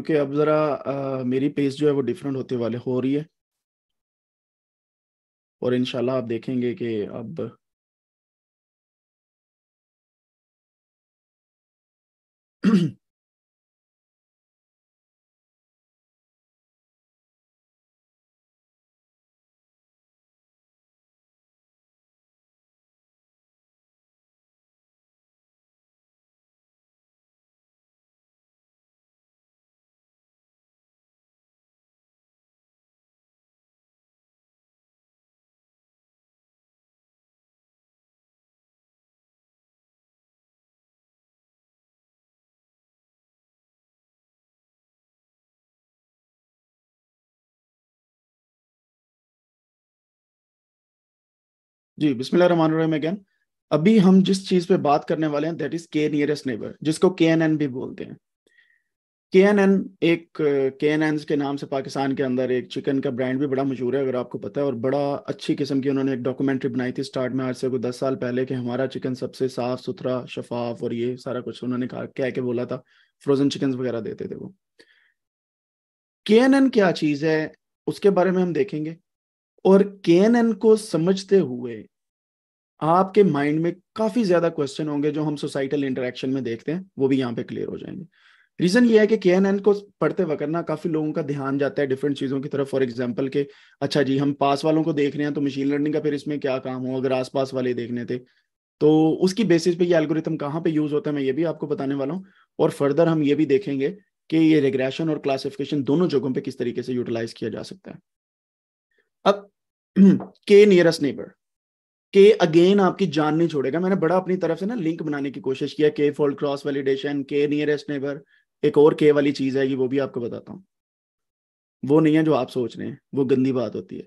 क्योंकि अब ज़रा मेरी पेस जो है वो डिफरेंट होते वाले हो रही है और इनशाला आप देखेंगे कि अब जी बिस्मिल अगेन अभी हम जिस चीज पे बात करने वाले हैं that is K nearest neighbour जिसको के एन एन भी बोलते हैं के एन एन एक के एन एन के नाम से पाकिस्तान के अंदर एक चिकन का ब्रांड भी बड़ा मशहूर है अगर आपको पता है और बड़ा अच्छी किस्म की उन्होंने एक डॉक्यूमेंट्री बनाई थी स्टार्ट में आज से कोई दस साल पहले कि हमारा चिकन सबसे साफ सुथरा शफाफ और ये सारा कुछ उन्होंने कहा क्या के बोला था फ्रोजन चिकन वगैरह देते थे वो के एन एन क्या चीज़ है उसके बारे में हम देखेंगे और के को समझते हुए आपके माइंड में काफी ज्यादा क्वेश्चन होंगे जो हम सोसाइटल इंटरेक्शन में देखते हैं वो भी यहाँ पे क्लियर हो जाएंगे रीजन ये है कि के को पढ़ते वक्त ना काफी लोगों का ध्यान जाता है डिफरेंट चीजों की तरफ फॉर एग्जाम्पल के अच्छा जी हम पास वालों को देख रहे हैं तो मशीन लर्निंग का फिर इसमें क्या काम हो अगर आसपास वाले देखने थे तो उसकी बेसिस पे ये एल्गोरिथम कहाँ पे यूज होता है मैं ये भी आपको बताने वाला हूँ और फर्दर हम ये भी देखेंगे कि ये रेग्रेशन और क्लासिफिकेशन दोनों जगहों पे किस तरीके से यूटिलाइज किया जा सकता है अब के नियरेस्ट नेबर के अगेन आपकी जान नहीं छोड़ेगा मैंने बड़ा अपनी तरफ से ना लिंक बनाने की कोशिश किया K fold cross validation K nearest neighbour एक और के वाली चीज आएगी वो भी आपको बताता हूँ वो नहीं है जो आप सोच रहे हैं वो गंदी बात होती है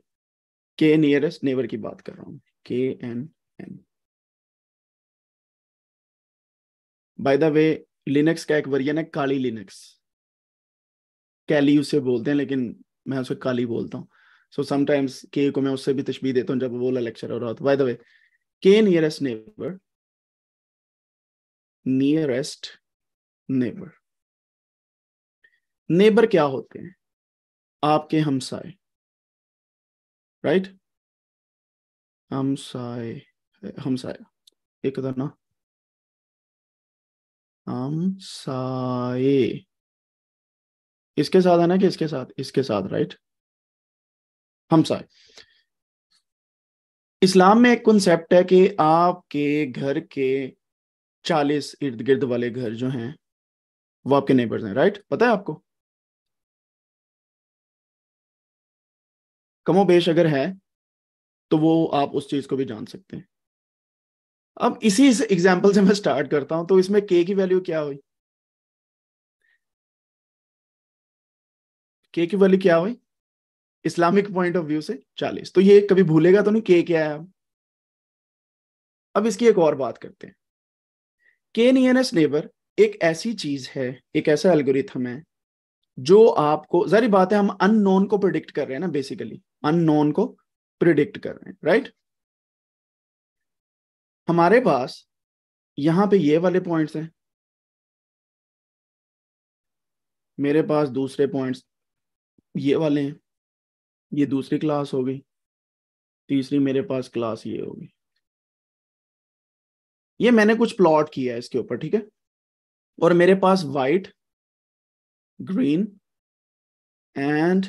के नियरेस्ट नेबर की बात कर रहा हूँ K N N by the way Linux का एक वर्जन है काली लिनक्स कैली उसे बोलते हैं लेकिन मैं उसे काली बोलता हूँ सो समटाइम्स के को मैं उससे भी तशबी देता हूँ जब बोला लेक्चर हो रहा था bye the way K nearest neighbour nearest neighbour neighbour क्या होते हैं आपके हमसाए राइट right? हमसाए हमसाया एक उधर तो ना हमसाए इसके साथ है ना कि इसके साथ इसके साथ राइट right? सारे इस्लाम में एक कंसेप्ट है कि आपके घर के चालीस इर्द गिर्द वाले घर जो हैं वो आपके नेबर्स हैं राइट पता है आपको कमो बेश अगर है तो वो आप उस चीज को भी जान सकते हैं अब इसी एग्जाम्पल से मैं स्टार्ट करता हूं तो इसमें के की वैल्यू क्या हुई के की वैल्यू क्या हुई इस्लामिक पॉइंट ऑफ व्यू से चालीस तो ये कभी भूलेगा तो नहीं के क्या है अब इसकी एक और बात करते हैं के एस नेबर एक ऐसी चीज है एक ऐसा एल्गोरिथम है जो आपको जारी बात है हम अननोन को प्रिडिक्ट कर रहे हैं ना बेसिकली अननोन को प्रिडिक्ट कर रहे हैं राइट हमारे पास यहां पे ये वाले पॉइंट्स हैं मेरे पास दूसरे पॉइंट्स ये वाले हैं ये दूसरी क्लास हो गई तीसरी मेरे पास क्लास ये होगी ये मैंने कुछ प्लॉट किया है इसके ऊपर ठीक है और मेरे पास वाइट ग्रीन एंड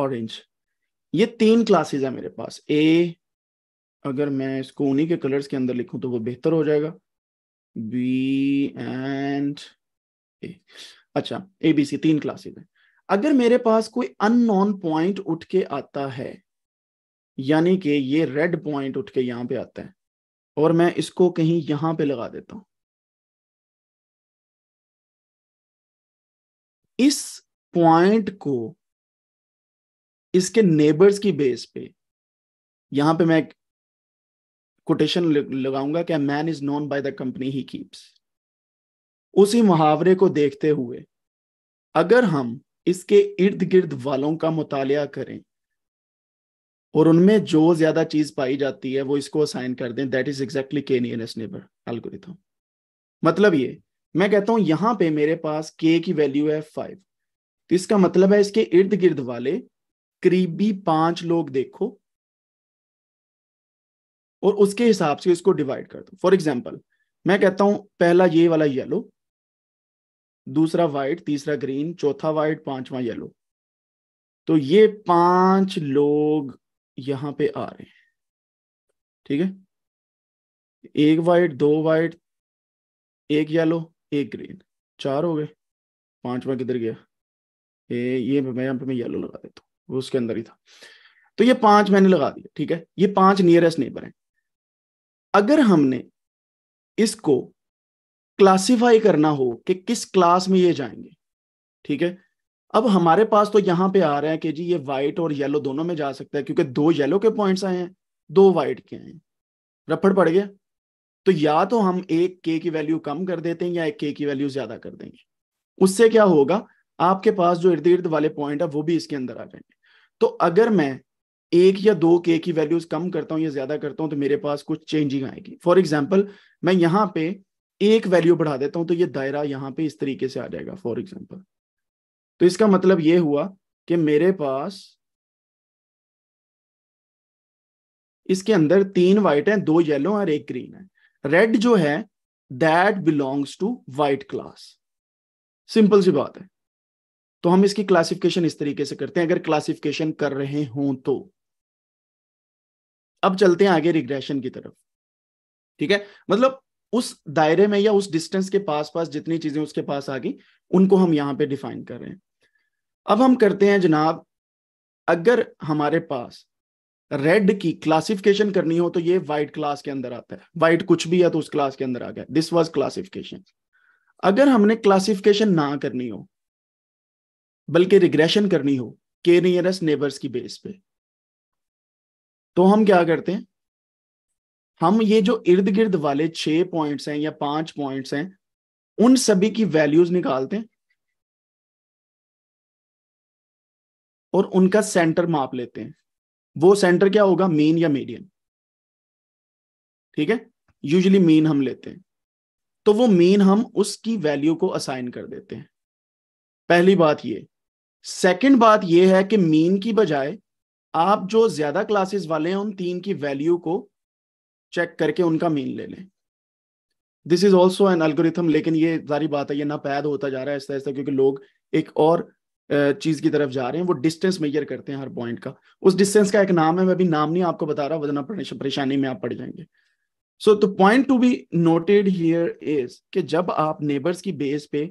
ऑरेंज ये तीन क्लासेस है मेरे पास ए अगर मैं इसको उन्हीं के कलर्स के अंदर लिखूं तो वो बेहतर हो जाएगा बी एंड ए अच्छा ए बी सी तीन क्लासेस हैं अगर मेरे पास कोई अननोन पॉइंट उठ के आता है यानी कि ये रेड पॉइंट उठ के यहां पे आता है और मैं इसको कहीं यहां पे लगा देता हूं इस पॉइंट को इसके नेबर्स की बेस पे यहां पे मैं कोटेशन लगाऊंगा कि man is known by the company he keeps उसी मुहावरे को देखते हुए अगर हम इसके इर्द गिर्द वालों का मुताया करें और उनमें जो ज्यादा चीज पाई जाती है वो इसको असाइन कर दें that is exactly K nearest neighbour algorithm मतलब ये मैं कहता हूं यहां पे मेरे पास के की वैल्यू है फाइव तो इसका मतलब है इसके इर्द गिर्द वाले करीबी पांच लोग देखो और उसके हिसाब से इसको डिवाइड कर दो फॉर एग्जाम्पल मैं कहता हूं पहला ये वाला येलो दूसरा वाइट तीसरा ग्रीन चौथा वाइट पांचवा येलो तो ये पांच लोग यहां पे आ रहे हैं ठीक है एक वाइट दो वाइट एक येलो एक ग्रीन चार हो गए पांचवा किधर गया ए, ये मैं यहां पे मैं येलो लगा देता हूँ वो उसके अंदर ही था तो ये पांच मैंने लगा दिया ठीक है ये पांच नियरेस्ट नेबर हैं अगर हमने इसको क्लासिफाई करना हो कि किस क्लास में ये जाएंगे ठीक है अब हमारे पास तो यहां पे आ रहे हैं कि जी ये व्हाइट और येलो दोनों में जा सकता है क्योंकि दो येलो के पॉइंट्स आए हैं दो व्हाइट के आए हैं रफड़ पड़ गया तो या तो हम एक के की वैल्यू कम कर देते हैं या एक के की वैल्यू ज्यादा कर देंगे उससे क्या होगा आपके पास जो इर्द गिर्द वाले पॉइंट है वो भी इसके अंदर आ जाएंगे तो अगर मैं एक या दो के की वैल्यूज कम करता हूँ या ज्यादा करता हूँ तो मेरे पास कुछ चेंजिंग आएगी फॉर एग्जाम्पल मैं यहाँ पे एक वैल्यू बढ़ा देता हूं तो ये दायरा यहां पे इस तरीके से आ जाएगा फॉर एग्जाम्पल तो इसका मतलब ये हुआ कि मेरे पास इसके अंदर तीन व्हाइट हैं दो येलो और एक ग्रीन है रेड जो है that belongs to white class simple सी बात है तो हम इसकी क्लासिफिकेशन इस तरीके से करते हैं अगर क्लासिफिकेशन कर रहे हों तो अब चलते हैं आगे रिग्रेशन की तरफ ठीक है मतलब उस दायरे में या उस डिस्टेंस के पास पास जितनी चीजें उसके पास आ गई उनको हम यहाँ पे डिफाइन कर रहे हैं अब हम करते हैं जनाब अगर हमारे पास रेड की क्लासिफिकेशन करनी हो तो ये व्हाइट क्लास के अंदर आता है व्हाइट कुछ भी है तो उस क्लास के अंदर आ गया दिस वॉज क्लासिफिकेशन अगर हमने क्लासिफिकेशन ना करनी हो बल्कि रिग्रेशन करनी हो के नियरस्ट नेबर्स की बेस पे तो हम क्या करते हैं हम ये जो इर्द गिर्द वाले छह पॉइंट्स हैं या पांच पॉइंट्स हैं उन सभी की वैल्यूज निकालते हैं और उनका सेंटर माप लेते हैं वो सेंटर क्या होगा मीन या मीडियन ठीक है यूजली मीन हम लेते हैं तो वो मीन हम उसकी वैल्यू को असाइन कर देते हैं पहली बात ये सेकंड बात ये है कि मीन की बजाय आप जो ज्यादा क्लासेस वाले हैं उन तीन की वैल्यू को चेक करके उनका मीन ले लें this is also an algorithm लेकिन ये सारी बात है ये ना पैद होता जा रहा है ऐसा ऐसा क्योंकि लोग एक और चीज की तरफ जा रहे हैं वो डिस्टेंस मेजर करते हैं हर पॉइंट का उस डिस्टेंस का एक नाम है मैं अभी नाम नहीं आपको बता रहा वरना परेशानी में आप पड़ जाएंगे so the point to be noted here is कि जब आप नेबर्स की बेस पे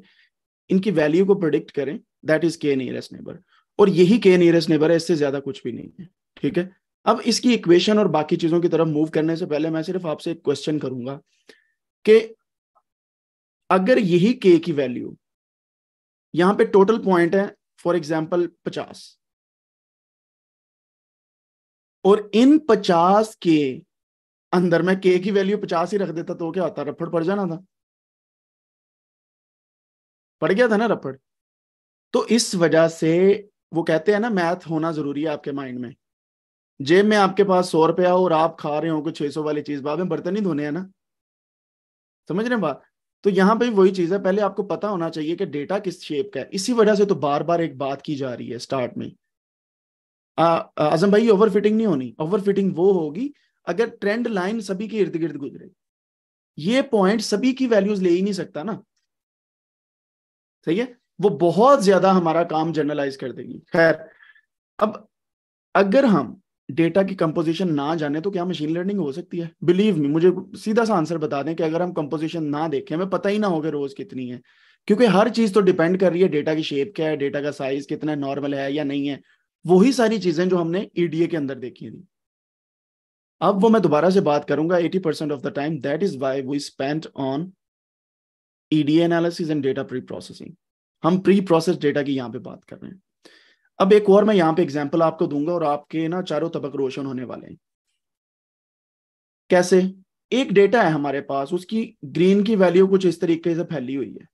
इनकी वैल्यू को प्रोडिक्ट करें that is K nearest neighbour और यही के नियरेस्ट नेबर है इससे ज्यादा कुछ भी नहीं है ठीक है अब इसकी इक्वेशन और बाकी चीजों की तरफ मूव करने से पहले मैं सिर्फ आपसे एक क्वेश्चन करूंगा कि अगर यही के की वैल्यू यहां पे टोटल पॉइंट है फॉर एग्जाम्पल पचास और इन पचास के अंदर मैं के की वैल्यू पचास ही रख देता तो क्या होता रफड़ पड़ जाना था पड़ गया था ना रफड़ तो इस वजह से वो कहते हैं ना मैथ होना जरूरी है आपके माइंड में जेब में आपके पास सौ रुपया हो और आप खा रहे हो कुछ छह सौ वाली चीज बाद में बर्तन ही धोने हैं ना समझ रहे हैं बात तो यहाँ पे वही चीज है पहले आपको पता होना चाहिए कि डेटा किस शेप का है इसी वजह से तो बार बार एक बात की जा रही है स्टार्ट में आजम भाई ओवर फिटिंग नहीं होनी ओवर फिटिंग वो होगी अगर ट्रेंड लाइन सभी के इर्द गिर्द गुजरे ये पॉइंट सभी की वैल्यूज ले ही नहीं सकता ना सही है वो बहुत ज्यादा हमारा काम जनरलाइज कर देगी खैर अब अगर हम डेटा की कंपोजिशन ना जाने तो क्या मशीन लर्निंग हो सकती है बिलीव मी मुझे सीधा सा आंसर बता दें कि अगर हम कंपोजिशन ना देखें हमें पता ही ना होगा रोज कितनी है क्योंकि हर चीज तो डिपेंड कर रही है डेटा की शेप क्या है डेटा का साइज कितना नॉर्मल है या नहीं है वही सारी चीजें जो हमने ईडीए के अंदर देखी थी अब वो मैं दोबारा से बात करूंगा eighty percent of the time that is why we spend on EDA analysis and data pre processing हम प्री प्रोसेस डेटा की यहाँ पे बात कर रहे हैं अब एक और मैं यहां पे एग्जाम्पल आपको दूंगा और आपके ना चारों तबक रोशन होने वाले हैं कैसे एक डेटा है हमारे पास उसकी ग्रीन की वैल्यू कुछ इस तरीके से फैली हुई है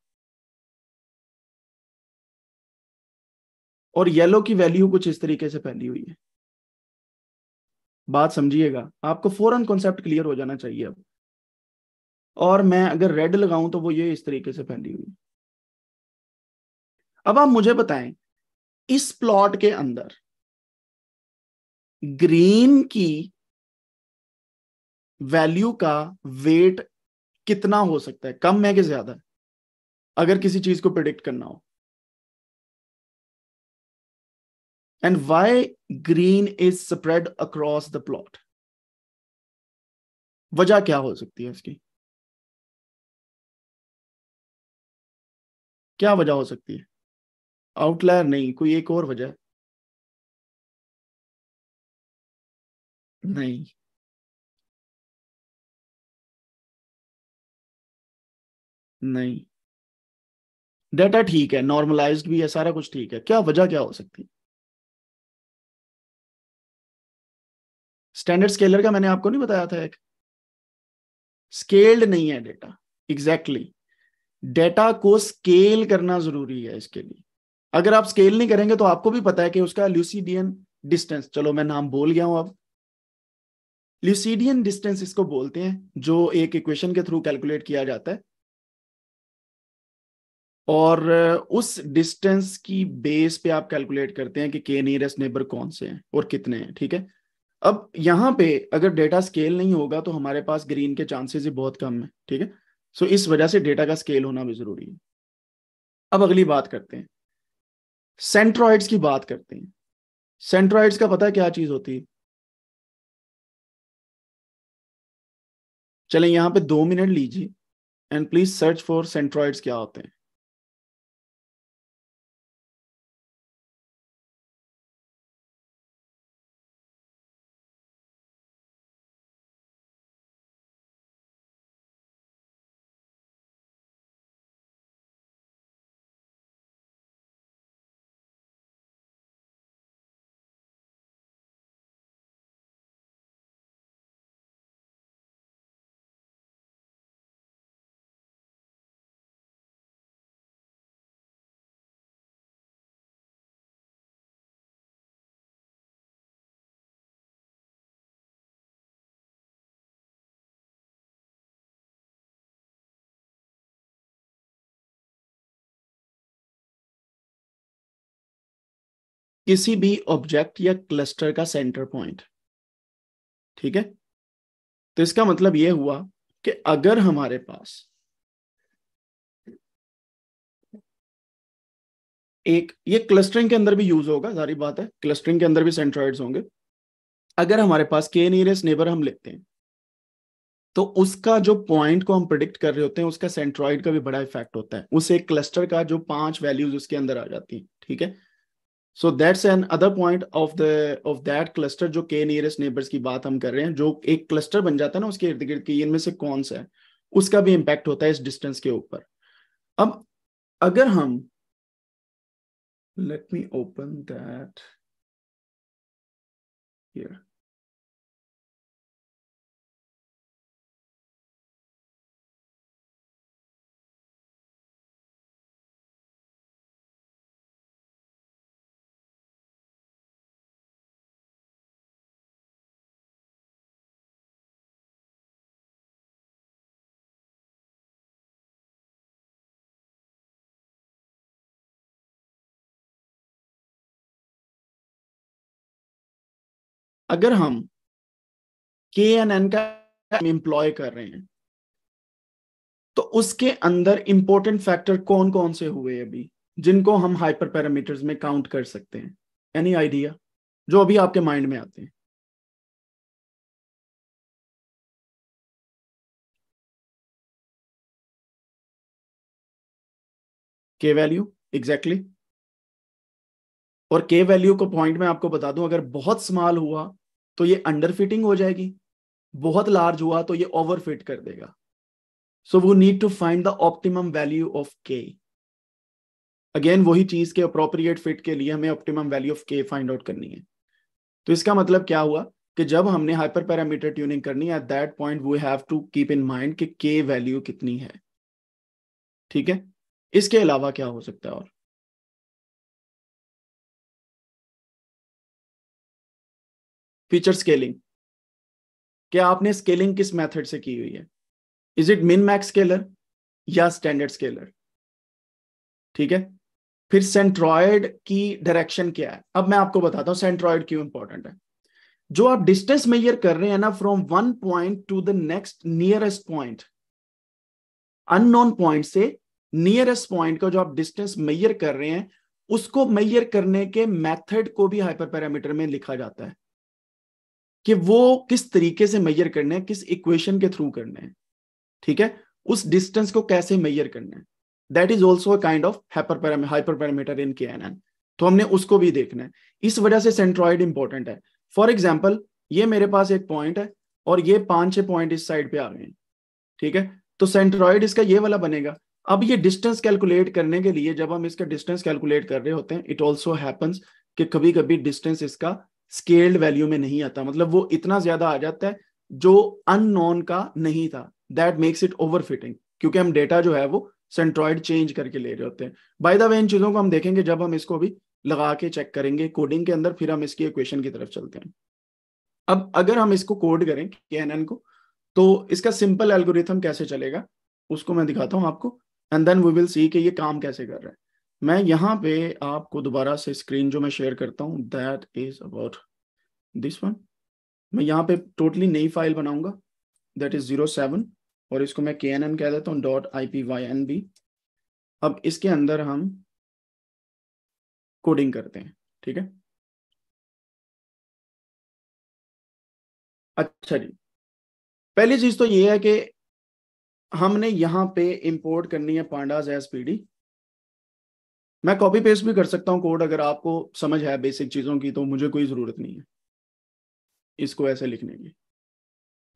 और येलो की वैल्यू कुछ इस तरीके से फैली हुई है बात समझिएगा आपको फौरन कॉन्सेप्ट क्लियर हो जाना चाहिए अब और मैं अगर रेड लगाऊं तो वो ये इस तरीके से फैली हुई है अब आप मुझे बताएं इस प्लॉट के अंदर ग्रीन की वैल्यू का वेट कितना हो सकता है कम है कि ज्यादा है अगर किसी चीज को प्रिडिक्ट करना हो and why green is spread across the plot वजह क्या हो सकती है इसकी क्या वजह हो सकती है आउटलायर नहीं कोई एक और वजह नहीं नहीं डेटा ठीक है नॉर्मलाइज्ड भी है सारा कुछ ठीक है क्या वजह क्या हो सकती स्टैंडर्ड स्केलर का मैंने आपको नहीं बताया था एक स्केल्ड नहीं है डेटा एग्जैक्टली exactly. डेटा को स्केल करना जरूरी है इसके लिए अगर आप स्केल नहीं करेंगे तो आपको भी पता है कि उसका ल्यूसीडियन डिस्टेंस चलो मैं नाम बोल गया हूं अब ल्यूसीडियन डिस्टेंस इसको बोलते हैं जो एक इक्वेशन के थ्रू कैलकुलेट किया जाता है और उस डिस्टेंस की बेस पे आप कैलकुलेट करते हैं कि के नियरेस्ट नेबर कौन से हैं और कितने हैं ठीक है अब यहाँ पे अगर डेटा स्केल नहीं होगा तो हमारे पास ग्रीन के चांसेस ही बहुत कम है ठीक है सो इस वजह से डेटा का स्केल होना भी जरूरी है अब अगली बात करते हैं सेंट्रॉइड्स की बात करते हैं सेंट्रॉइड्स का पता है क्या चीज होती है चले यहां पे दो मिनट लीजिए and please search for centroids क्या होते हैं किसी भी ऑब्जेक्ट या क्लस्टर का सेंटर पॉइंट ठीक है तो इसका मतलब यह हुआ कि अगर हमारे पास एक ये क्लस्टरिंग के अंदर भी यूज होगा सारी बात है क्लस्टरिंग के अंदर भी सेंट्रॉइड्स होंगे अगर हमारे पास के नियरेस्ट नेबर हम लेते हैं तो उसका जो पॉइंट को हम प्रिडिक्ट कर रहे होते हैं उसका सेंट्रॉइड का भी बड़ा इफेक्ट होता है उस एक क्लस्टर का जो पांच वैल्यूज उसके अंदर आ जाती है ठीक है so that's an other point of the of that cluster जो के नियरेस्ट नेबर्स की बात हम कर रहे हैं जो एक क्लस्टर बन जाता है ना उसके इर्द गिर्द की इनमें से कौन सा है उसका भी इम्पैक्ट होता है इस डिस्टेंस के ऊपर अब अगर हम लेट मी ओपन दैट अगर हम के एन एन का एम्प्लॉय कर रहे हैं तो उसके अंदर इंपॉर्टेंट फैक्टर कौन कौन से हुए अभी जिनको हम हाइपर पैरामीटर्स में काउंट कर सकते हैं एनी आइडिया जो अभी आपके माइंड में आते हैं के वैल्यू एग्जैक्टली और के वैल्यू को पॉइंट में आपको बता दूं अगर बहुत स्मॉल हुआ तो ये अंडर फिटिंग हो जाएगी बहुत लार्ज हुआ तो ये ओवर फिट कर देगा सो वो need to find the optimum value of K again वही चीज के अप्रोप्रिएट फिट के लिए हमें optimum value of K find out करनी है तो इसका मतलब क्या हुआ कि जब हमने हाइपर पैरामीटर ट्यूनिंग करनी है at that point we have to keep in mind कि के वैल्यू कितनी है ठीक है इसके अलावा क्या हो सकता है और फीचर स्केलिंग क्या आपने स्केलिंग किस मेथड से की हुई है is it min max scaler या स्टैंडर्ड स्केलर ठीक है फिर सेंट्रॉयड की डायरेक्शन क्या है अब मैं आपको बताता हूं सेंट्रॉयड क्यों इंपॉर्टेंट है जो आप डिस्टेंस मेजर कर रहे हैं ना from one point to the next nearest point unknown point से नियरेस्ट पॉइंट का जो आप डिस्टेंस मेजर कर रहे हैं उसको मेजर करने के मेथड को भी हाइपर पैरामीटर में लिखा जाता है कि वो किस तरीके से मैयर करना है किस इक्वेशन के थ्रू करना है ठीक है उस डिस्टेंस को कैसे मैयर करना है that is also kind of hyper hyper parameter in K तो हमने उसको भी देखना है इस वजह से सेंट्रॉइड इंपॉर्टेंट है फॉर एग्जाम्पल ये मेरे पास एक पॉइंट है और ये पांच छह पॉइंट इस साइड पे आ गए हैं ठीक है तो सेंट्रॉइड इसका ये वाला बनेगा अब ये डिस्टेंस कैलकुलेट करने के लिए जब हम इसका डिस्टेंस कैलकुलेट कर रहे होते हैं इट ऑल्सो हैपन्स कि कभी कभी डिस्टेंस इसका स्केल्ड वैल्यू में नहीं आता मतलब वो इतना ज्यादा आ जाता है जो अननोन का नहीं था दैट मेक्स इट ओवर क्योंकि हम डेटा जो है वो सेंट्रॉइड चेंज करके ले रहे होते हैं बाय द वे इन चीजों को हम देखेंगे जब हम इसको भी लगा के चेक करेंगे कोडिंग के अंदर फिर हम इसकी इक्वेशन की तरफ चलते हैं अब अगर हम इसको कोड करें के को तो इसका सिंपल एल्गोरिथम कैसे चलेगा उसको मैं दिखाता हूं आपको and then we will see कि ये काम कैसे कर रहा है मैं यहाँ पे आपको दोबारा से स्क्रीन जो मैं शेयर करता हूँ that is about this one मैं यहाँ पे टोटली नई फाइल बनाऊंगा दैट इज जीरो सेवन और इसको मैं के एन एन कह देता हूँ dot I P Y N B अब इसके अंदर हम कोडिंग करते हैं ठीक है अच्छा जी पहली चीज तो ये है कि हमने यहाँ पे इंपोर्ट करनी है पांडाज पी डी मैं कॉपी पेस्ट भी कर सकता हूँ कोड अगर आपको समझ है बेसिक चीज़ों की तो मुझे कोई ज़रूरत नहीं है इसको ऐसे लिखने की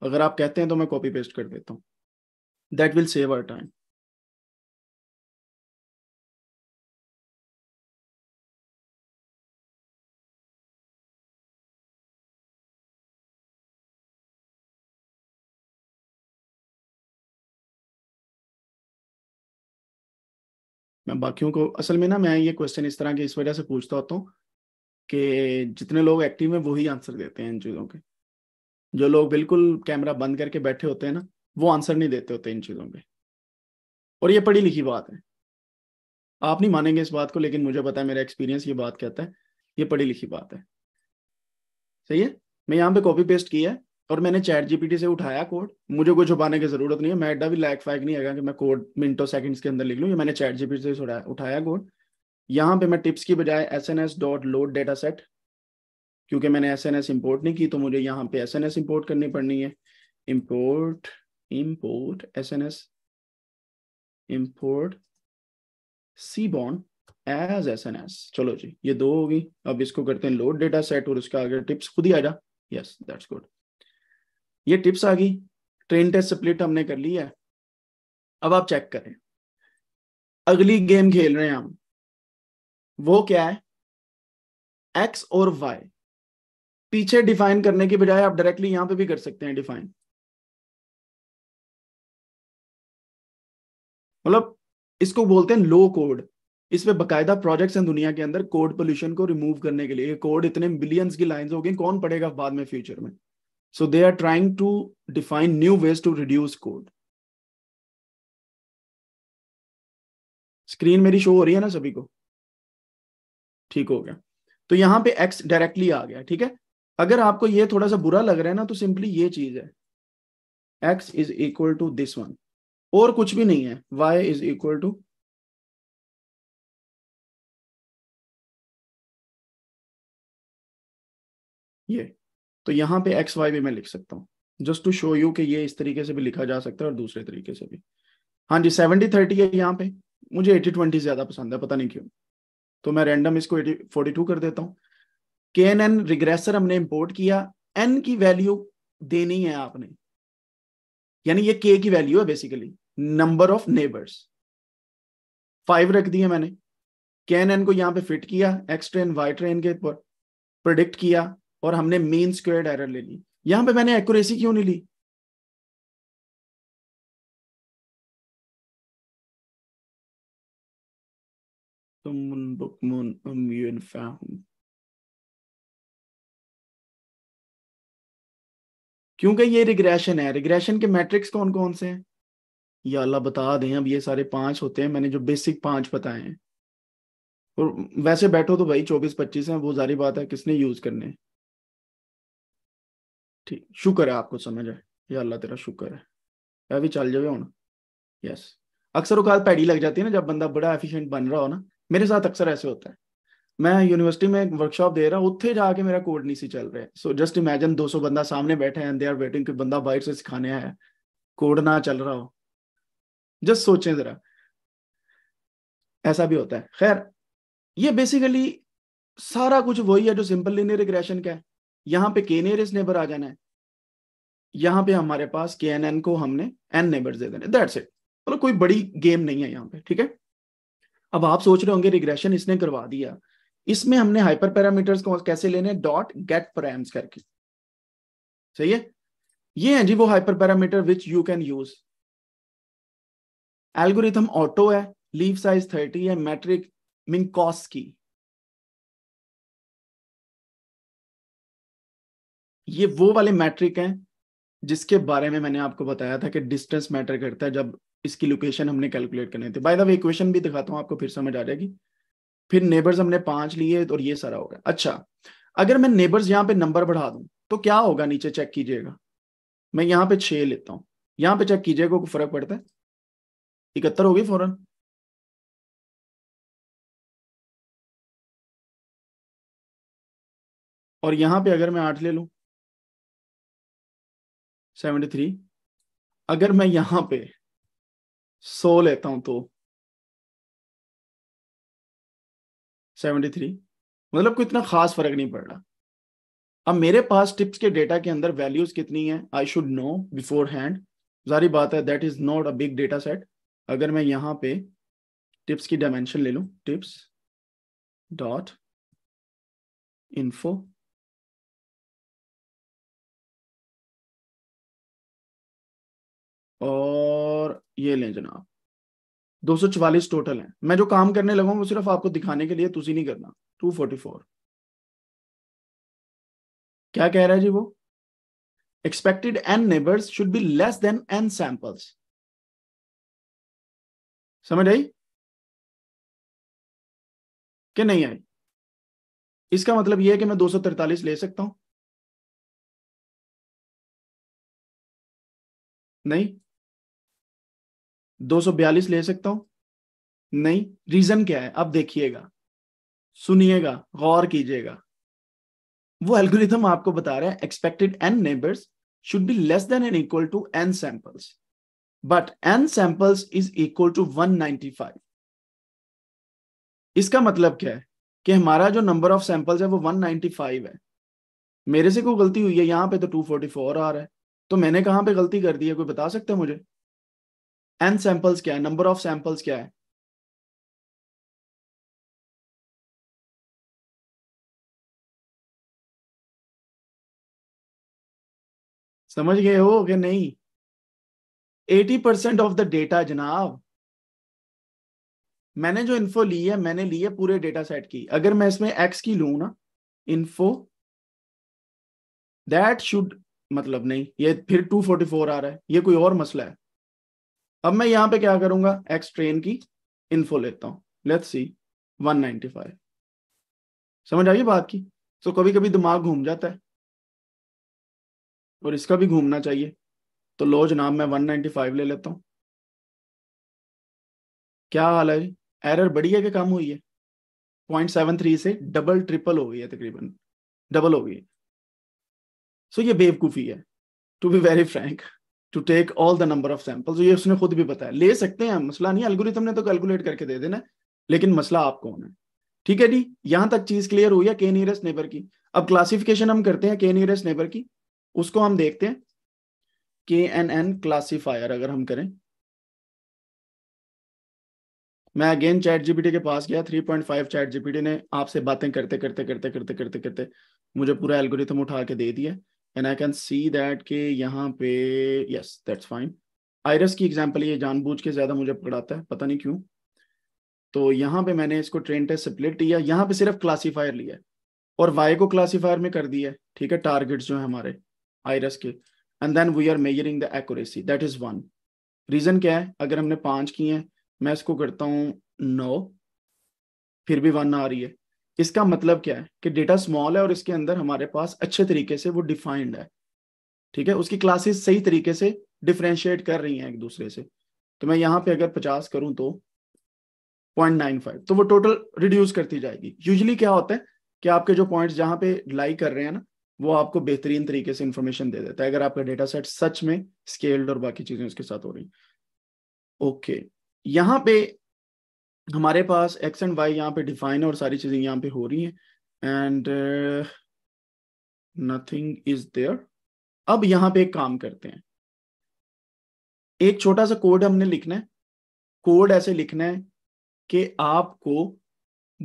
अगर आप कहते हैं तो मैं कॉपी पेस्ट कर देता हूँ that will save our time मैं बाकियों को असल में ना मैं ये क्वेश्चन इस तरह के इस वजह से पूछता होता हूँ कि जितने लोग एक्टिव हैं वही आंसर देते हैं इन चीज़ों के जो लोग बिल्कुल कैमरा बंद करके बैठे होते हैं ना वो आंसर नहीं देते होते इन चीज़ों के और ये पढ़ी लिखी बात है आप नहीं मानेंगे इस बात को लेकिन मुझे पता है मेरा एक्सपीरियंस ये बात कहता है ये पढ़ी लिखी बात है सही है मैं यहाँ पे कॉपी पेस्ट किया है और मैंने चैट जीपीटी से उठाया कोड मुझे कोई छुपाने की जरूरत नहीं है मैं एडा भी लैक फैक नहीं है कि मैं कोड मिनटों सेकंड्स के अंदर लिख लूँ ये मैंने चैट जीपीटी से उठाया कोड यहाँ पे मैं टिप्स की बजाय S N S dot load data set क्योंकि मैंने एस एन एस इम्पोर्ट नहीं की तो मुझे यहाँ पे एस एन एस इम्पोर्ट करनी पड़नी है import import S N S import seaborn as S N S चलो जी ये दो होगी अब इसको करते हैं लोड डेटा सेट और उसका आगे टिप्स खुद ही आ जा यस दैट्स गुड ये टिप्स आ गई ट्रेन टेस्ट स्प्लिट हमने कर लिया है अब आप चेक करें अगली गेम खेल रहे हैं हम वो क्या है एक्स और वाई पीछे डिफाइन करने के बजाय आप डायरेक्टली यहां पे भी कर सकते हैं डिफाइन मतलब इसको बोलते हैं लो कोड इस पे बकायदा प्रोजेक्ट्स हैं दुनिया के अंदर कोड पोल्यूशन को रिमूव करने के लिए कोड इतने बिलियंस की लाइंस हो गई कौन पढ़ेगा बाद में फ्यूचर में So they are trying to define new ways to reduce code. Screen मेरी शो हो रही है ना सभी को ठीक हो गया तो यहां पे एक्स डायरेक्टली आ गया ठीक है अगर आपको ये थोड़ा सा बुरा लग रहा है ना तो सिंपली ये चीज है X is equal to this one और कुछ भी नहीं है वाई इज इक्वल टू ये तो यहाँ पे एक्स वाई भी मैं लिख सकता हूँ जस्ट टू शो यू कि ये इस तरीके से भी लिखा जा सकता है और दूसरे तरीके से भी हाँ जी सेवेंटी थर्टी है यहाँ पे मुझे एटी ट्वेंटी ज्यादा पसंद है पता नहीं क्यों तो मैं रैंडम इसको एटी फोर्टी टू कर देता हूँ के एन एन रिग्रेसर हमने इम्पोर्ट किया एन की वैल्यू देनी है आपने यानी ये के की वैल्यू है basically number of neighbors five रख दिए मैंने कैन एन को यहाँ पे फिट किया एक्स ट्रेन वाई ट्रेन के ऊपर प्रोडिक्ट किया और हमने मेन स्क्वेयर एरर ले ली यहां पे मैंने एक्यूरेसी क्यों नहीं ली क्योंकि ये रिग्रेशन है रिग्रेशन के मैट्रिक्स कौन कौन से हैं या अल्लाह बता दें अब ये सारे पांच होते हैं मैंने जो बेसिक पांच बताए हैं और वैसे बैठो तो भाई चौबीस पच्चीस हैं वो सारी बात है किसने यूज करने है? ठीक शुक्र है आपको समझ है या अल्लाह तेरा शुक्र है यह भी चल जाए हूँ यस अक्सर उकाल पैड़ी लग जाती है ना जब बंदा बड़ा एफिशिएंट बन रहा हो ना मेरे साथ अक्सर ऐसे होता है मैं यूनिवर्सिटी में एक वर्कशॉप दे रहा हूँ उ जाके मेरा कोड नहीं सी चल रहा है सो जस्ट इमेजिन सौ बंदा सामने बैठे हैं दे आर वेटिंग बंदा बाहर से सिखाने आया कोड ना चल रहा हो जस्ट सोचें जरा ऐसा भी होता है खैर ये बेसिकली सारा कुछ वही है जो सिंपल लिनियर रिग्रेशन का है यहाँ पे के नियरेस्ट नेबर आ जाना है यहाँ पे हमारे पास के एन एन को हमने एन नेबर दे देने दैट्स इट मतलब कोई बड़ी गेम नहीं है यहाँ पे ठीक है अब आप सोच रहे होंगे रिग्रेशन इसने करवा दिया इसमें हमने हाइपर पैरामीटर्स को कैसे लेने डॉट गेट पैराम्स करके सही है ये है जी वो hyper parameter which you can use algorithm auto है लीव साइज थर्टी है मैट्रिक मिन कॉस की ये वो वाले मैट्रिक हैं जिसके बारे में मैंने आपको बताया था कि डिस्टेंस मैटर करता है जब इसकी लोकेशन हमने कैलकुलेट करने थे बाय द वे इक्वेशन भी दिखाता हूँ आपको फिर समझ आ जाएगी फिर नेबर्स हमने पांच लिए और ये सारा होगा अच्छा अगर मैं नेबर्स यहाँ पे नंबर बढ़ा दूं तो क्या होगा नीचे चेक कीजिएगा मैं यहाँ पे छः लेता हूँ यहाँ पे चेक कीजिएगा कोई फर्क पड़ता है इकहत्तर होगी फौरन और यहां पे अगर मैं आठ ले लू सेवेंटी थ्री अगर मैं यहां पे सो लेता हूं तो सेवेंटी थ्री मतलब कोई इतना खास फर्क नहीं पड़ रहा अब मेरे पास टिप्स के डेटा के अंदर वैल्यूज कितनी है I should know beforehand जारी बात है that is not a big data set अगर मैं यहाँ पे टिप्स की डायमेंशन ले लू टिप्स डॉट इन्फो और ये लें जनाब 244 टोटल हैं मैं जो काम करने लगा वो सिर्फ आपको दिखाने के लिए तुझी नहीं करना 244 क्या कह रहा है जी वो expected N neighbors should be less than N samples समझ आई कि नहीं आई इसका मतलब यह है कि मैं 243 ले सकता हूं नहीं 242 ले सकता हूं नहीं रीजन क्या है अब देखिएगा सुनिएगा गौर कीजिएगा वो एल्गोरिथम आपको बता रहा है expected N neighbors should be less than and equal to N samples but N samples is equal to 195 इसका मतलब क्या है कि हमारा जो नंबर ऑफ सैंपल्स है वो 195 है मेरे से कोई गलती हुई है यहां पे तो 244 आ रहा है तो मैंने कहां पे गलती कर दी है कोई बता सकते हैं मुझे एन सैंपल्स क्या है नंबर ऑफ सैंपल्स क्या है समझ गए हो कि नहीं eighty percent of the data जनाब मैंने जो इन्फो ली है मैंने ली है पूरे डेटा सेट की अगर मैं इसमें एक्स की लू ना इन्फो दैट शुड मतलब नहीं ये फिर 244 आ रहा है ये कोई और मसला है अब मैं यहाँ पे क्या करूंगा एक्स ट्रेन की इन्फो लेता हूं लेट्स सी 195 समझ आई बात की तो कभी कभी दिमाग घूम जाता है और इसका भी घूमना चाहिए तो लो जनाब मैं 195 ले लेता हूँ क्या हाल है एरर बड़ी है कि कम हुई है पॉइंट सेवन थ्री से डबल ट्रिपल हो गई है तकरीबन डबल हो गई है सो ये बेवकूफ़ी है to be very frank to take all the number of samples ये उसने खुद भी बताया ले सकते हैं मसला नहीं एल्गोरिथम ने तो कैलकुलेट करके दे देना लेकिन मसला आपको होना है ठीक है जी यहां तक चीज क्लियर हुई है के नियरेस्ट नेबर की अब क्लासिफिकेशन हम करते हैं के नियरेस्ट नेबर की उसको हम देखते हैं के एन एन क्लासीफायर अगर हम करें मैं अगेन चैट जीपीटी के पास गया 3.5 चैट जीपीटी ने आपसे बातें करते करते करते करते करते करते मुझे पूरा एल्गोरिथम उठा के दे दिया and I can see that के यहाँ पे यस दैट्स फाइन आयरस की एग्जाम्पल ये जानबूझ के ज़्यादा मुझे पकड़ाता है पता नहीं क्यों तो यहाँ पे मैंने इसको ट्रेन टेस्ट स्प्लिट लिया यहाँ पे सिर्फ क्लासीफायर लिया है और वाई को क्लासीफायर में कर दिया है ठीक है टारगेट जो है हमारे आयरस के and then we are measuring the accuracy that is one reason क्या है अगर हमने पांच किए हैं मैं इसको करता हूँ नौ फिर भी वन आ रही है इसका मतलब क्या है कि डेटा स्मॉल है और इसके अंदर हमारे पास अच्छे तरीके से वो डिफाइंड है ठीक है उसकी क्लासेस सही तरीके से डिफ्रेंशिएट कर रही हैं एक दूसरे से तो मैं यहाँ पे अगर पचास करूँ तो पॉइंट नाइन फाइव तो वो टोटल रिड्यूस करती जाएगी यूजली क्या होता है कि आपके जो पॉइंट जहाँ पे लाई कर रहे हैं ना वो आपको बेहतरीन तरीके से इंफॉर्मेशन दे देता है अगर आपका डेटा सेट सच में स्केल्ड और बाकी चीजें उसके साथ हो रही ओके यहाँ पे हमारे पास एक्स एंड वाई यहाँ पे डिफाइन है और सारी चीजें यहाँ पे हो रही हैं एंड नथिंग इज देयर अब यहाँ पे एक काम करते हैं एक छोटा सा कोड हमने लिखना है कोड ऐसे लिखना है कि आपको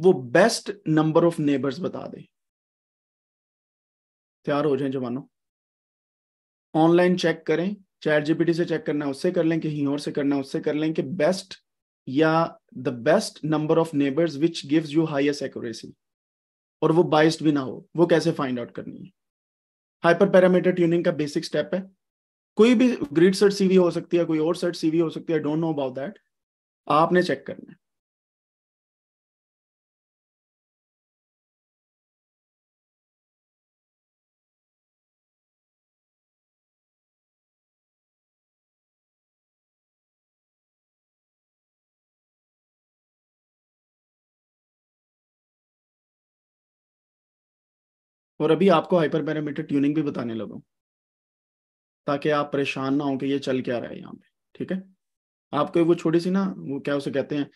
वो बेस्ट नंबर ऑफ नेबर्स बता दे तैयार हो जाए जवानों ऑनलाइन चेक करें चैट जीपीटी से चेक करना है उससे कर लें कहीं और से करना है उससे कर लें कि बेस्ट या the best number of neighbors which gives you highest accuracy और वो बाइस्ड भी ना हो वो कैसे फाइंड आउट करनी है हाइपर पैरामीटर ट्यूनिंग का बेसिक स्टेप है कोई भी ग्रिड सर्ट सीवी हो सकती है कोई और सर्ट सीवी हो सकती है डोंट नो अबाउट दैट आपने चेक करना है और अभी आपको हाइपर पैरामीटर ट्यूनिंग भी बताने लगा ताकि आप परेशान ना हो कि ये चल क्या रहा है यहाँ पे ठीक है आपको वो छोटी सी ना वो क्या उसे कहते हैं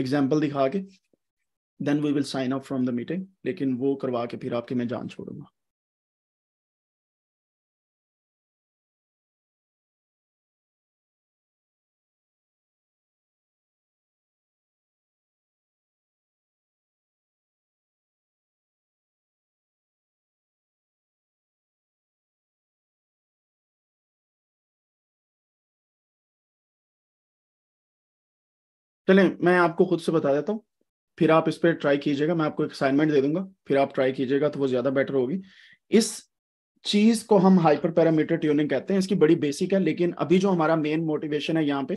एग्जाम्पल दिखा के then we will sign up from the meeting लेकिन वो करवा के फिर आपकी मैं जान छोड़ूंगा चले मैं आपको खुद से बता देता हूँ फिर आप इस पर ट्राई कीजिएगा मैं आपको एक असाइनमेंट दे दूंगा फिर आप ट्राई कीजिएगा तो वो ज्यादा बेटर होगी इस चीज को हम हाइपर पैरामीटर ट्यूनिंग कहते हैं इसकी बड़ी बेसिक है लेकिन अभी जो हमारा मेन मोटिवेशन है यहाँ पे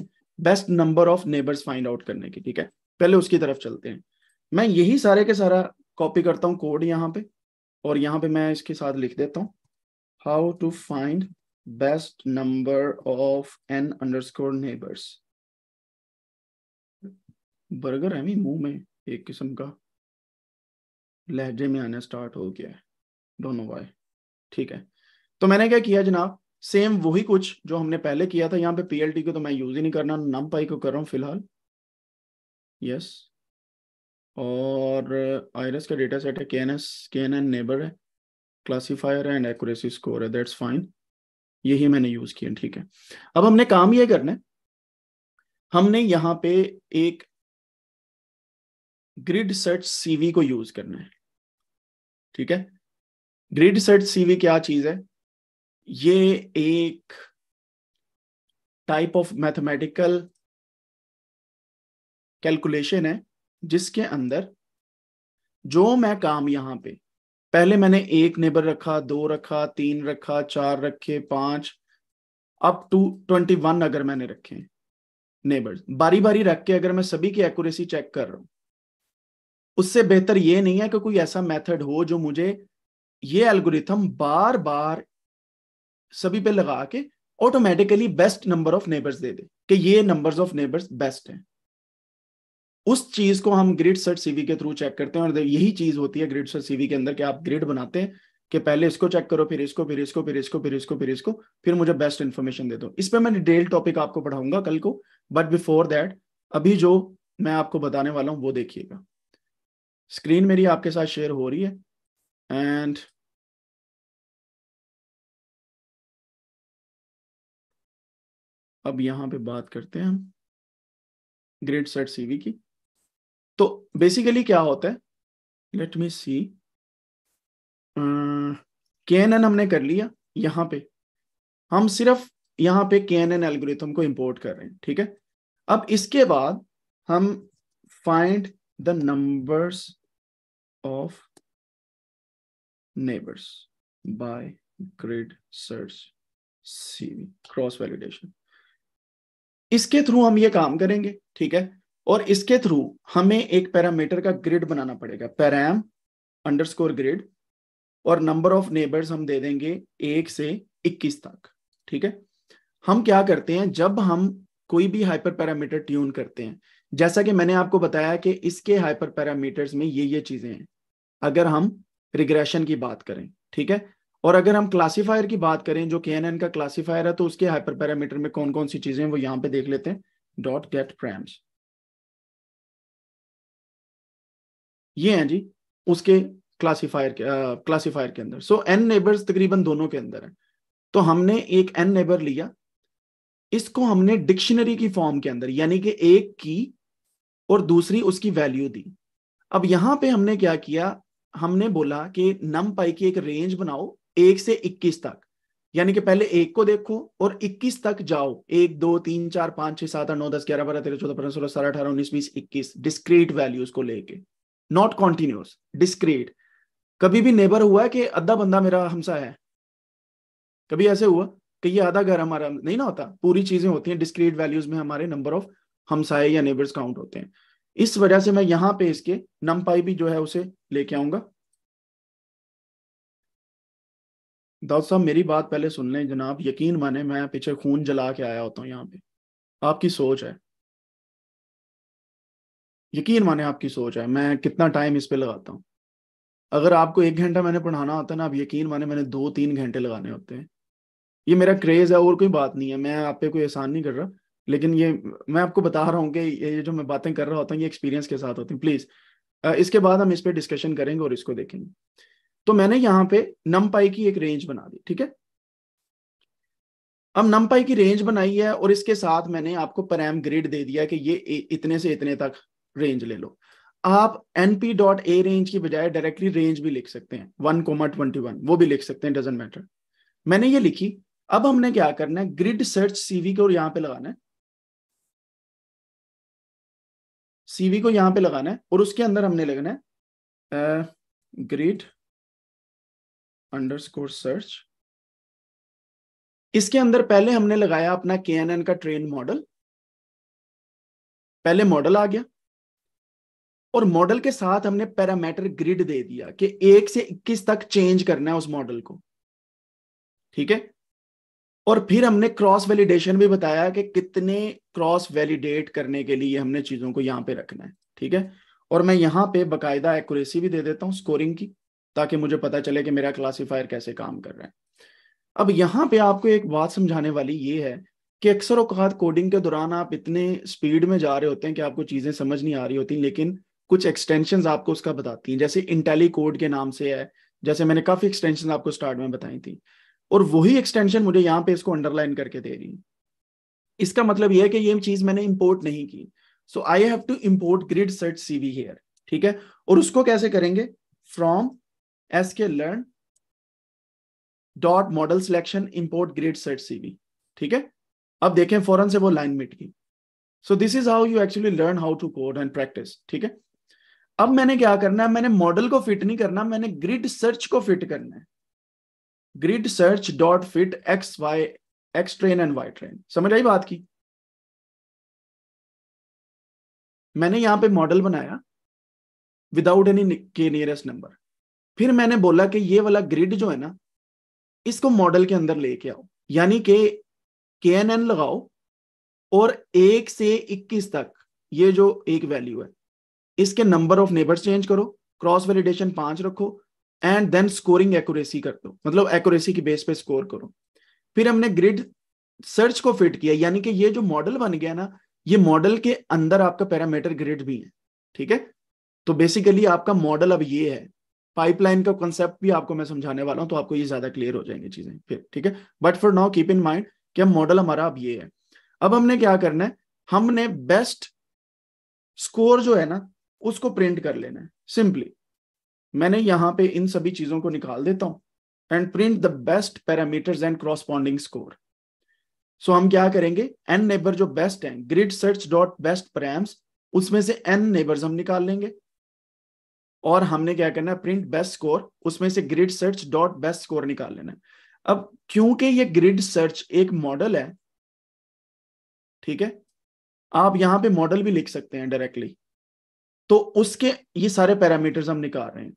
best number of neighbors find out करने की ठीक है पहले उसकी तरफ चलते हैं मैं यही सारे के सारा कॉपी करता हूँ कोड यहाँ पे और यहाँ पे मैं इसके साथ लिख देता हूँ how to find best number of N underscore neighbors burger है मुंह में एक किस्म का लहजे में आना स्टार्ट हो गया है दोनों वाई ठीक है तो मैंने क्या किया जनाब सेम वही कुछ जो हमने पहले किया था यहाँ पे पीएलटी को तो मैं यूज ही नहीं करना नम पाई को कर रहा हूँ फिलहाल यस और आयरस का डेटा सेट है K N S K N N neighbor है क्लासीफायर है एंड एक्यूरेसी स्कोर है दैट्स फाइन यही मैंने यूज किया ठीक है अब हमने काम ये करना है हमने यहाँ पे एक ग्रिड सर्च सीवी को यूज करना है ठीक है ग्रिड सर्च सीवी क्या चीज है ये एक टाइप ऑफ मैथमेटिकल कैलकुलेशन है जिसके अंदर जो मैं काम यहां पे पहले मैंने एक नेबर रखा दो रखा तीन रखा चार रखे पांच अप टू ट्वेंटी वन अगर मैंने रखे नेबर्स बारी बारी रख के अगर मैं सभी की एक्यूरेसी चेक कर रहा हूं उससे बेहतर ये नहीं है कि कोई ऐसा मेथड हो जो मुझे ये एल्गोरिथम बार बार सभी पे लगा के automatically best number of neighbors दे दे कि ये नंबर्स ऑफ नेबर्स बेस्ट हैं उस चीज को हम ग्रिड सर्च सीवी के थ्रू चेक करते हैं और यही चीज होती है ग्रिड सर्च सीवी के अंदर कि आप ग्रिड बनाते हैं कि पहले इसको चेक करो फिर इसको फिर इसको फिर इसको फिर इसको फिर इसको फिर मुझे बेस्ट इन्फॉर्मेशन दे दो इस पर मैं डिटेल टॉपिक आपको पढ़ाऊंगा कल को बट बिफोर दैट अभी जो मैं आपको बताने वाला हूँ वो देखिएगा स्क्रीन मेरी आपके साथ शेयर हो रही है एंड अब यहां पे बात करते हैं हम ग्रेड सेट सीवी की तो बेसिकली क्या होता है लेट मी सी के एन एन हमने कर लिया यहां पे हम सिर्फ यहां पे के एन एन को इम्पोर्ट कर रहे हैं ठीक है अब इसके बाद हम find the numbers of neighbors by grid search CV cross validation. इसके थ्रू हम ये काम करेंगे ठीक है और इसके थ्रू हमें एक पैरामीटर का ग्रिड बनाना पड़ेगा पैराम अंडरस्कोर ग्रिड और नंबर ऑफ नेबर्स हम दे देंगे एक से इक्कीस तक ठीक है हम क्या करते हैं जब हम कोई भी हाइपर पैरामीटर ट्यून करते हैं जैसा कि मैंने आपको बताया कि इसके हाइपर पैरामीटर्स में ये ये चीजें हैं अगर हम रिग्रेशन की बात करें ठीक है और अगर हम क्लासिफायर की बात करें जो के का क्लासिफायर है तो उसके हाइपर पैरामीटर में कौन कौन सी चीजें वो यहां पर देख लेते हैं डॉट गेट प्रैम्स ये हैं जी उसके क्लासिफायर क्लासिफायर के अंदर सो एन नेबर्स तकरीबन दोनों के अंदर है तो हमने एक एन नेबर लिया इसको हमने डिक्शनरी की फॉर्म के अंदर यानी कि एक की और दूसरी उसकी वैल्यू दी अब यहाँ पे हमने क्या किया हमने बोला कि नम पाई की एक रेंज बनाओ एक से इक्कीस तक यानी कि पहले एक को देखो और इक्कीस तक जाओ एक दो तीन चार पांच छह सात आठ नौ दस ग्यारह बारह तेरह चौदह पंद्रह सोलह सत्रह अठारह उन्नीस बीस इक्कीस डिस्क्रीट वैल्यूज को लेके नॉट कॉन्टिन्यूस डिस्क्रीट कभी भी नेबर हुआ है कि आधा बंदा मेरा हमसा है कभी ऐसे हुआ कि ये आधा घर हमारा नहीं ना होता पूरी चीजें होती हैं डिस्क्रीट वैल्यूज में हमारे नंबर ऑफ हमसाए या नेबर्स काउंट होते हैं इस वजह से मैं यहाँ पे इसके नमपाई भी जो है उसे लेके आऊंगा दाऊद साहब मेरी बात पहले सुन लें जनाब यकीन माने मैं पीछे खून जला के आया होता हूँ यहाँ पे आपकी सोच है यकीन माने आपकी सोच है मैं कितना टाइम इस पे लगाता हूं अगर आपको एक घंटा मैंने पढ़ाना होता है ना आप यकीन माने मैंने दो तीन घंटे लगाने होते हैं ये मेरा क्रेज है और कोई बात नहीं है मैं आप पे कोई एहसान नहीं कर रहा लेकिन ये मैं आपको बता रहा हूँ कि ये जो मैं बातें कर रहा होता हूँ ये एक्सपीरियंस के साथ होती है प्लीज इसके बाद हम इस पर डिस्कशन करेंगे और इसको देखेंगे तो मैंने यहाँ पे नम पाई की एक रेंज बना दी ठीक है अब नम पाई की रेंज बनाई है और इसके साथ मैंने आपको पैराम ग्रिड दे दिया कि ये इतने से इतने तक रेंज ले लो आप एनपी डॉट ए रेंज की बजाय डायरेक्टली रेंज भी लिख सकते हैं वन कोमा ट्वेंटी वन वो भी लिख सकते हैं डजेंट मैटर मैंने ये लिखी अब हमने क्या करना है ग्रिड सर्च सीवी को यहाँ पे लगाना है सीवी को यहां पे लगाना है और उसके अंदर हमने लगाना है ग्रेट अंडरस्कोर सर्च इसके अंदर पहले हमने लगाया अपना के एन एन का ट्रेन मॉडल पहले मॉडल आ गया और मॉडल के साथ हमने पैरामीटर ग्रिड दे दिया कि एक से इक्कीस तक चेंज करना है उस मॉडल को ठीक है और फिर हमने क्रॉस वैलिडेशन भी बताया कि कितने क्रॉस वैलिडेट करने के लिए हमने चीजों को यहाँ पे रखना है ठीक है और मैं यहाँ पे बकायदा एक्यूरेसी भी दे देता हूँ स्कोरिंग की ताकि मुझे पता चले कि मेरा क्लासीफायर कैसे काम कर रहा है अब यहाँ पे आपको एक बात समझाने वाली ये है कि अक्सर अवकात कोडिंग के दौरान आप इतने स्पीड में जा रहे होते हैं कि आपको चीजें समझ नहीं आ रही होती लेकिन कुछ एक्सटेंशन आपको उसका बताती हैं जैसे इंटेली कोड के नाम से है जैसे मैंने काफी एक्सटेंशन आपको स्टार्ट में बताई थी और वही एक्सटेंशन मुझे यहाँ पे इसको अंडरलाइन करके दे रही इसका मतलब यह है कि ये चीज मैंने इंपोर्ट नहीं की so I have to import grid search CV here ठीक है और उसको कैसे करेंगे from S K learn dot model selection import grid search CV ठीक है अब देखें फौरन से वो लाइन मिट गई so this is how you actually learn how to code and practice ठीक है अब मैंने क्या करना है मैंने मॉडल को फिट नहीं करना मैंने ग्रिड सर्च को फिट करना है grid search dot fit X Y X train and Y train समझ आई बात की मैंने यहां पे मॉडल बनाया without any K nearest number फिर मैंने बोला कि ये वाला ग्रिड जो है ना इसको मॉडल के अंदर लेके आओ यानी कि के एन एन लगाओ और एक से इक्कीस तक ये जो एक वैल्यू है इसके नंबर ऑफ नेबर्स चेंज करो क्रॉस वैलिडेशन पांच रखो एंड देन स्कोरिंग एक्यूरेसी कर दो मतलब एक्यूरेसी की बेस पे स्कोर करो फिर हमने ग्रिड सर्च को फिट किया यानी कि ये जो मॉडल बन गया ना ये मॉडल के अंदर आपका पैरामीटर ग्रिड भी है ठीक है तो बेसिकली आपका मॉडल अब ये है पाइपलाइन का कॉन्सेप्ट भी आपको मैं समझाने वाला हूं तो आपको ये ज्यादा क्लियर हो जाएंगे चीजें फिर ठीक है but for now keep in mind कि मॉडल हमारा अब ये है अब हमने क्या करना है हमने बेस्ट स्कोर जो है ना उसको प्रिंट कर लेना है सिंपली मैंने यहाँ पे इन सभी चीजों को निकाल देता हूं and print the best parameters and corresponding score so हम क्या करेंगे एन नेबर जो बेस्ट है grid search dot best params उसमें से एन नेबर्स हम निकाल लेंगे और हमने क्या करना है प्रिंट बेस्ट स्कोर उसमें से grid search dot best score निकाल लेना है अब क्योंकि ये ग्रिड सर्च एक मॉडल है ठीक है आप यहां पे मॉडल भी लिख सकते हैं डायरेक्टली तो उसके ये सारे पैरामीटर्स हम निकाल रहे हैं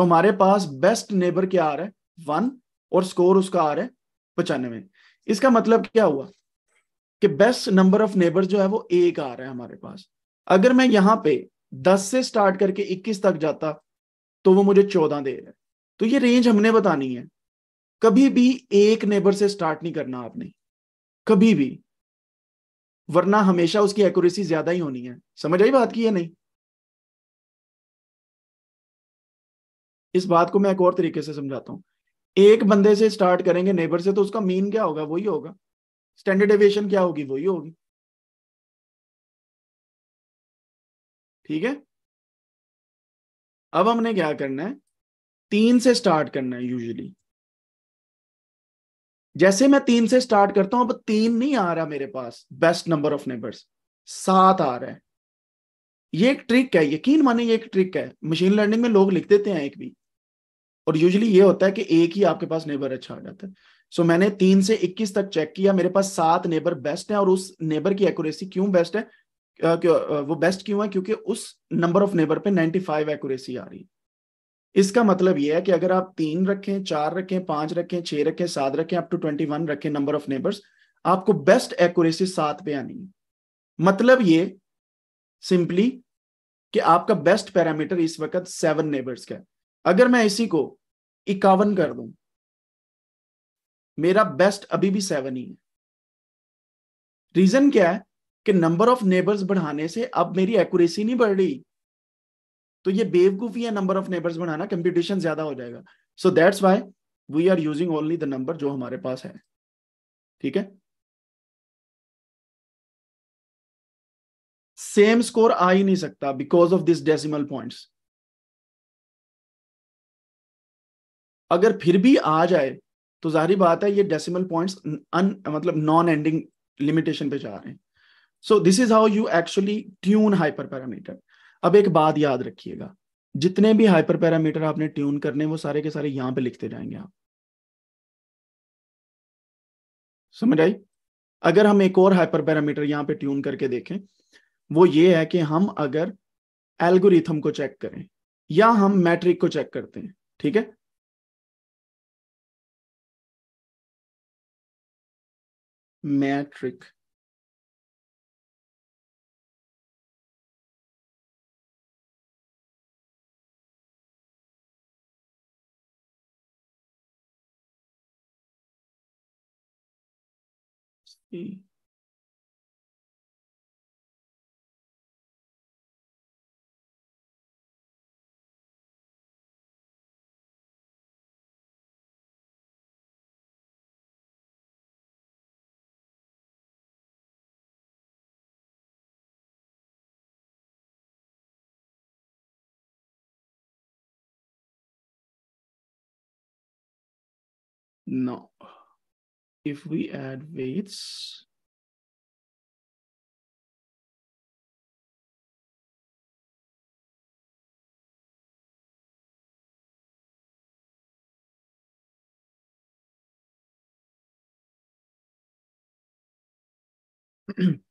तो हमारे पास बेस्ट नेबर क्या आ रहा है वन और स्कोर उसका आ रहा है पचानवे इसका मतलब क्या हुआ कि बेस्ट नंबर ऑफ नेबर जो है वो एक आ रहा है हमारे पास अगर मैं यहां पे दस से स्टार्ट करके इक्कीस तक जाता तो वो मुझे चौदह दे रहा है तो ये रेंज हमने बतानी है कभी भी एक नेबर से स्टार्ट नहीं करना आपने कभी भी वरना हमेशा उसकी एक्यूरेसी ज्यादा ही होनी है समझ आई बात की या नहीं इस बात को मैं एक और तरीके से समझाता हूँ एक बंदे से स्टार्ट करेंगे नेबर से तो उसका मीन क्या होगा वही होगा स्टैंडर्ड एविएशन क्या होगी वही होगी ठीक है अब हमने क्या करना है तीन से स्टार्ट करना है यूजुअली जैसे मैं तीन से स्टार्ट करता हूं अब तीन नहीं आ रहा मेरे पास बेस्ट नंबर ऑफ नेबर्स सात आ रहा है ये एक ट्रिक है यकीन माने ये एक ट्रिक है मशीन लर्निंग में लोग लिख देते हैं एक भी और यूजली ये होता है कि एक ही आपके पास नेबर अच्छा आ जाता है सो so, मैंने तीन से इक्कीस तक चेक किया मेरे पास सात नेबर बेस्ट हैं और उस नेबर की एक्यूरेसी क्यों बेस्ट है क्यों, वो बेस्ट क्यों है क्योंकि उस नंबर ऑफ नेबर पे फाइव एक्यूरेसी आ रही है इसका मतलब यह है कि अगर आप तीन रखें चार रखें पांच रखें छह रखें सात रखें अप टू ट्वेंटी वन रखें नंबर ऑफ नेबर्स आपको बेस्ट एक्यूरेसी सात पे आनी है मतलब ये सिंपली कि आपका बेस्ट पैरामीटर इस वक्त सेवन नेबर्स का है अगर मैं इसी को इक्यावन कर दूं मेरा बेस्ट अभी भी सेवन ही है रीजन क्या है कि नंबर ऑफ नेबर्स बढ़ाने से अब मेरी एक्यूरेसी नहीं बढ़ रही तो ये बेवकूफी है नंबर ऑफ नेबर्स बढ़ाना कंपटीशन ज्यादा हो जाएगा so that's why we are using only the number जो हमारे पास है ठीक है सेम स्कोर आ ही नहीं सकता because of this decimal points अगर फिर भी आ जाए तो जाहिर बात है ये डेसिमल पॉइंट्स अन मतलब नॉन एंडिंग लिमिटेशन पे जा रहे हैं so this is how you actually tune hyper parameter अब एक बात याद रखिएगा जितने भी हाइपर पैरामीटर आपने ट्यून करने वो सारे के सारे यहां पे लिखते जाएंगे आप समझ आई अगर हम एक और हाइपर पैरामीटर यहां पे ट्यून करके देखें वो ये है कि हम अगर एल्गोरिथम को चेक करें या हम मैट्रिक को चेक करते हैं ठीक है metric see Now, if we add weights,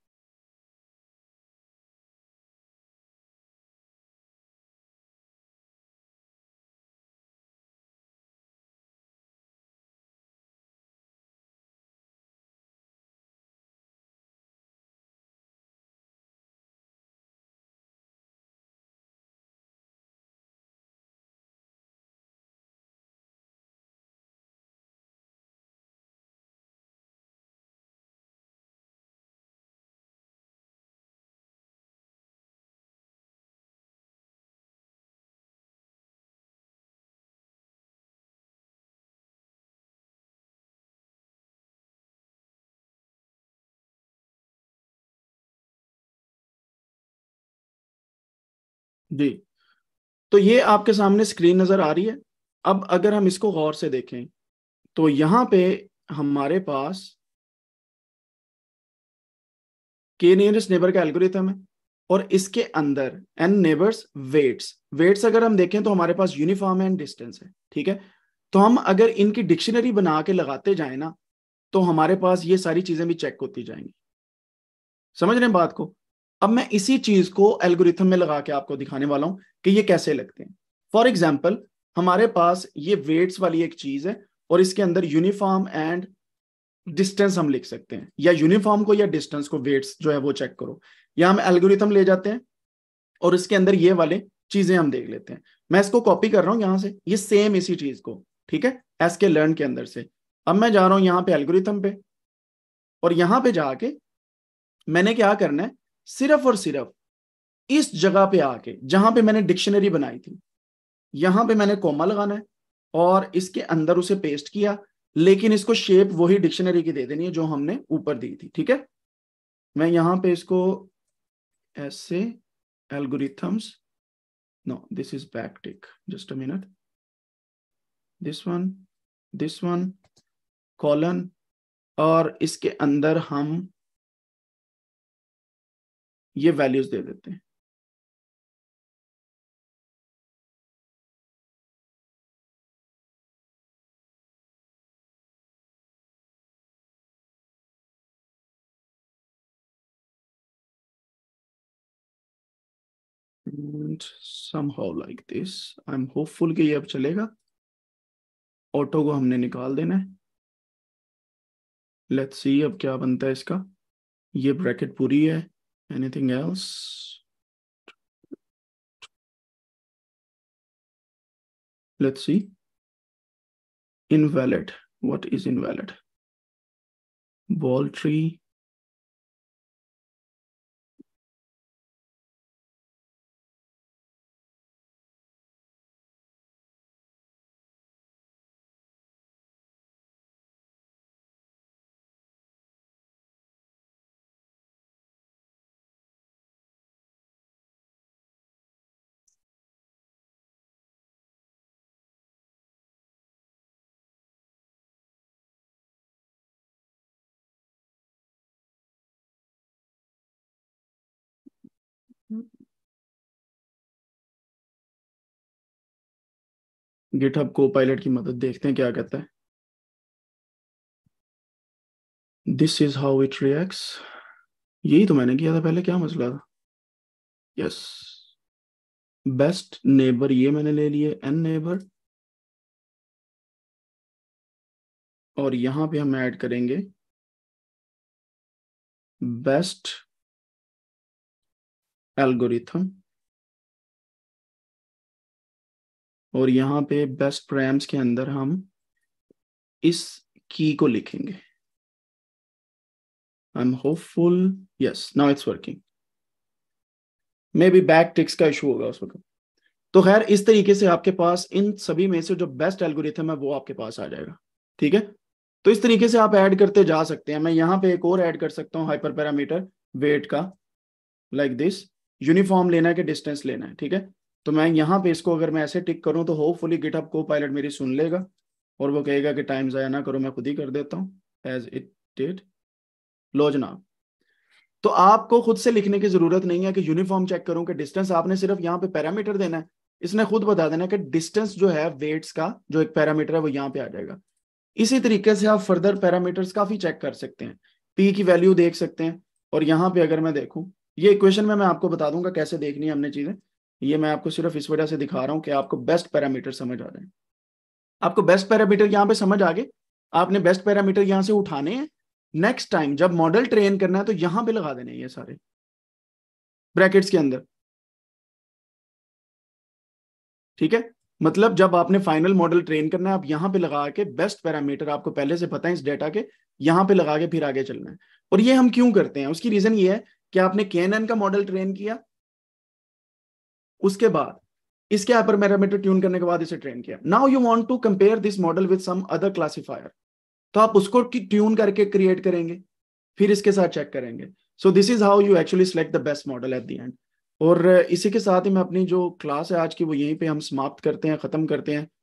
जी तो ये आपके सामने स्क्रीन नजर आ रही है अब अगर हम इसको गौर से देखें तो यहां पे हमारे पास के नियरेस्ट नेबर का एल्गोरिथम है और इसके अंदर एन नेबर्स वेट्स वेट्स अगर हम देखें तो हमारे पास यूनिफॉर्म एंड डिस्टेंस है ठीक है तो हम अगर इनकी डिक्शनरी बना के लगाते जाए ना तो हमारे पास ये सारी चीजें भी चेक होती जाएंगी समझ रहे हैं बात को अब मैं इसी चीज को एल्गोरिथम में लगा के आपको दिखाने वाला हूं कि ये कैसे लगते हैं फॉर एग्जाम्पल हमारे पास ये वेट्स वाली एक चीज है और इसके अंदर यूनिफॉर्म एंड डिस्टेंस हम लिख सकते हैं या यूनिफॉर्म को या डिस्टेंस को वेट्स जो है वो चेक करो या हम एल्गोरिथम ले जाते हैं और इसके अंदर ये वाले चीजें हम देख लेते हैं मैं इसको कॉपी कर रहा हूँ यहाँ से ये सेम इसी चीज को ठीक है एस के लर्न के अंदर से अब मैं जा रहा हूँ यहाँ पे एल्गोरिथम पे और यहां पे जाके मैंने क्या करना है सिर्फ और सिर्फ इस जगह पे आके जहां पे मैंने डिक्शनरी बनाई थी यहां पे मैंने कोमा लगाना है और इसके अंदर उसे पेस्ट किया लेकिन इसको शेप वही डिक्शनरी की दे देनी है जो हमने ऊपर दी थी ठीक है मैं यहां पे इसको ऐसे algorithms this is back tick just a minute this one this one colon और इसके अंदर हम ये वैल्यूज दे देते हैं and somehow like this I'm hopeful कि ये अब चलेगा ऑटो को हमने निकाल देना है लेट्स सी अब क्या बनता है इसका ये ब्रैकेट पूरी है Anything else? Let's see. Invalid. What is invalid? Ball tree GitHub copilot की मदद देखते हैं क्या कहता है this is how it reacts यही तो मैंने किया था पहले क्या मसला था यस बेस्ट नेबर ये मैंने ले लिए एन नेबर और यहां पे हम ऐड करेंगे बेस्ट एल्गोरिथम और यहां पे बेस्ट प्रैम्स के अंदर हम इस की को लिखेंगे I am hopeful yes now it's working may be back ticks का इशू होगा उस वक्त तो खैर इस तरीके से आपके पास इन सभी में से जो बेस्ट एल्गोरिथम है वो आपके पास आ जाएगा ठीक है तो इस तरीके से आप ऐड करते जा सकते हैं मैं यहां पे एक और ऐड कर सकता हूं हाइपर पैरामीटर वेट का लाइक like दिस यूनिफॉर्म लेना है कि डिस्टेंस लेना है ठीक है तो मैं यहाँ पे इसको अगर मैं ऐसे टिक करूँ तो होपफुली गिटअप को पायलट मेरी सुन लेगा और वो कहेगा कि टाइम ज़ाया ना करो मैं खुद ही कर देता हूँ एज इट डिड लो जनाब तो आपको खुद से लिखने की जरूरत नहीं है कि यूनिफॉर्म चेक करूं कि डिस्टेंस आपने सिर्फ यहाँ पे पैरामीटर देना है इसने खुद बता देना कि डिस्टेंस जो है वेट्स का जो एक पैरामीटर है वो यहाँ पे आ जाएगा इसी तरीके से आप फर्दर पैरामीटर्स काफी चेक कर सकते हैं पी की वैल्यू देख सकते हैं और यहाँ पे अगर मैं देखूँ ये इक्वेशन में मैं आपको बता दूंगा कैसे देखनी है हमने चीजें ये मैं आपको सिर्फ इस वजह से दिखा रहा हूँ कि आपको बेस्ट पैरामीटर समझ आ जाए आपको बेस्ट पैरामीटर यहाँ पे समझ आ गए आपने बेस्ट पैरामीटर यहाँ से उठाने हैं नेक्स्ट टाइम जब मॉडल ट्रेन करना है तो यहाँ पे लगा देने ये सारे ब्रैकेट्स के अंदर ठीक है मतलब जब आपने फाइनल मॉडल ट्रेन करना है आप यहाँ पे लगा के बेस्ट पैरामीटर आपको पहले से पता है इस डेटा के यहाँ पे लगा के फिर आगे चलना है और ये हम क्यों करते हैं उसकी रीजन ये है क्या आपने के का मॉडल ट्रेन किया उसके बाद इसके हाइपर पैरामीटर ट्यून करने के बाद इसे ट्रेन किया now you want to compare this model with some other classifier तो आप उसको ट्यून करके क्रिएट करेंगे फिर इसके साथ चेक करेंगे so this is how you actually select the best model at the end और इसी के साथ ही मैं अपनी जो क्लास है आज की वो यहीं पे हम समाप्त करते हैं ख़त्म करते हैं